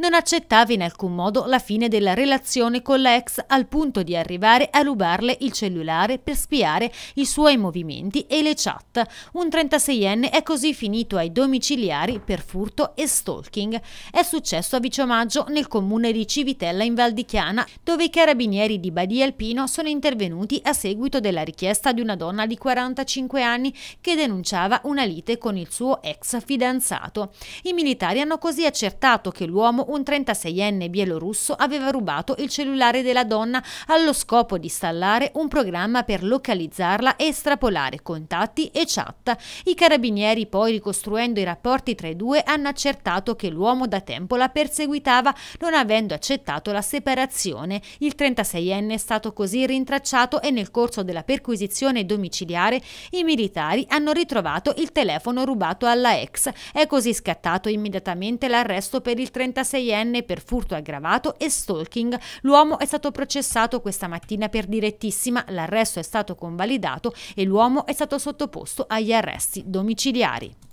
non accettava in alcun modo la fine della relazione con la ex al punto di arrivare a rubarle il cellulare per spiare i suoi movimenti e le chat. Un 36enne è così finito ai domiciliari per furto e stalking. È successo a Viciomaggio nel comune di Civitella in Val di Chiana, dove i carabinieri di Badia Alpino sono intervenuti a seguito della richiesta di una donna di 45 anni che denunciava una lite con il suo ex fidanzato. I militari hanno così accertato che l'uomo un 36enne bielorusso aveva rubato il cellulare della donna allo scopo di installare un programma per localizzarla e estrapolare contatti e chat. I carabinieri poi ricostruendo i rapporti tra i due hanno accertato che l'uomo da tempo la perseguitava non avendo accettato la separazione. Il 36enne è stato così rintracciato e nel corso della perquisizione domiciliare i militari hanno ritrovato il telefono rubato alla ex. È così scattato immediatamente l'arresto per il 36 enne 36enne per furto aggravato e stalking. L'uomo è stato processato questa mattina per direttissima, l'arresto è stato convalidato e l'uomo è stato sottoposto agli arresti domiciliari.